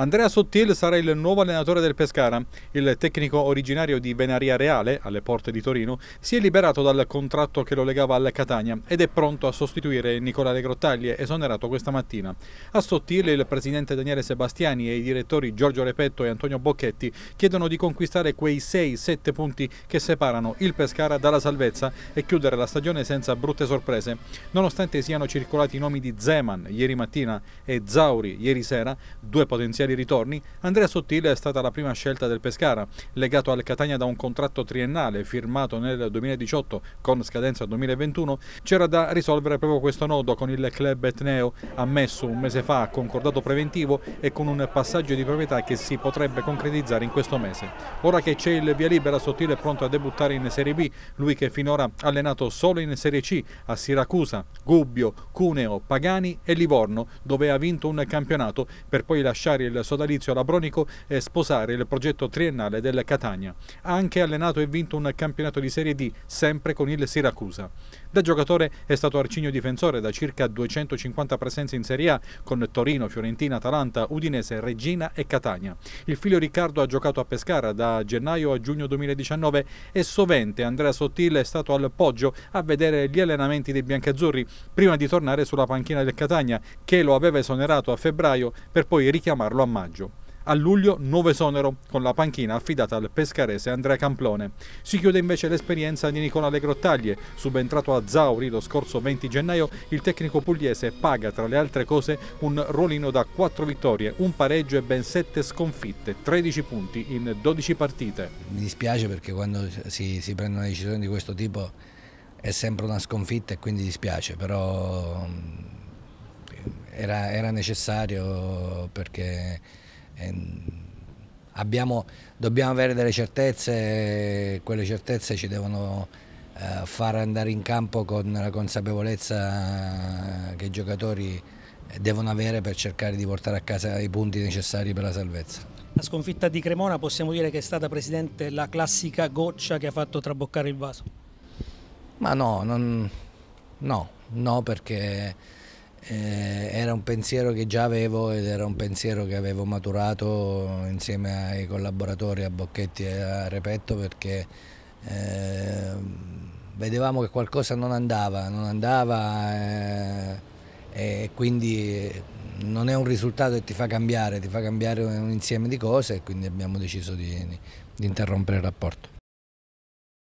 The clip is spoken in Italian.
Andrea Sottil sarà il nuovo allenatore del Pescara. Il tecnico originario di Venaria Reale, alle porte di Torino, si è liberato dal contratto che lo legava al Catania ed è pronto a sostituire Nicola Le Grottaglie, esonerato questa mattina. A Sottil il presidente Daniele Sebastiani e i direttori Giorgio Repetto e Antonio Bocchetti chiedono di conquistare quei 6-7 punti che separano il Pescara dalla salvezza e chiudere la stagione senza brutte sorprese. Nonostante siano circolati i nomi di Zeman ieri mattina e Zauri ieri sera, due potenziali ieri ritorni, Andrea Sottile è stata la prima scelta del Pescara, legato al Catania da un contratto triennale firmato nel 2018 con scadenza 2021, c'era da risolvere proprio questo nodo con il club etneo ammesso un mese fa a concordato preventivo e con un passaggio di proprietà che si potrebbe concretizzare in questo mese. Ora che c'è il via libera, Sottile è pronto a debuttare in Serie B, lui che finora ha allenato solo in Serie C a Siracusa, Gubbio, Cuneo, Pagani e Livorno, dove ha vinto un campionato per poi lasciare il sodalizio Labronico e sposare il progetto triennale del Catania. Ha anche allenato e vinto un campionato di Serie D, sempre con il Siracusa. Da giocatore è stato arcigno difensore da circa 250 presenze in Serie A con Torino, Fiorentina, Atalanta, Udinese, Regina e Catania. Il figlio Riccardo ha giocato a Pescara da gennaio a giugno 2019 e sovente Andrea Sottile è stato al Poggio a vedere gli allenamenti dei biancazzurri prima di tornare sulla panchina del Catania che lo aveva esonerato a febbraio per poi richiamarlo a maggio. A luglio nuovo esonero con la panchina affidata al pescarese Andrea Camplone. Si chiude invece l'esperienza di Nicola Legrottaglie. Subentrato a Zauri lo scorso 20 gennaio, il tecnico pugliese paga tra le altre cose un ruolino da 4 vittorie, un pareggio e ben 7 sconfitte, 13 punti in 12 partite. Mi dispiace perché quando si, si prende una decisione di questo tipo è sempre una sconfitta e quindi dispiace, però era, era necessario perché eh, abbiamo, dobbiamo avere delle certezze e quelle certezze ci devono eh, far andare in campo con la consapevolezza che i giocatori devono avere per cercare di portare a casa i punti necessari per la salvezza. La sconfitta di Cremona possiamo dire che è stata Presidente la classica goccia che ha fatto traboccare il vaso? Ma no, non, no, no perché eh, era un pensiero che già avevo ed era un pensiero che avevo maturato insieme ai collaboratori a Bocchetti e a Repetto perché eh, vedevamo che qualcosa non andava, non andava eh, e quindi non è un risultato che ti fa cambiare, ti fa cambiare un insieme di cose e quindi abbiamo deciso di, di interrompere il rapporto.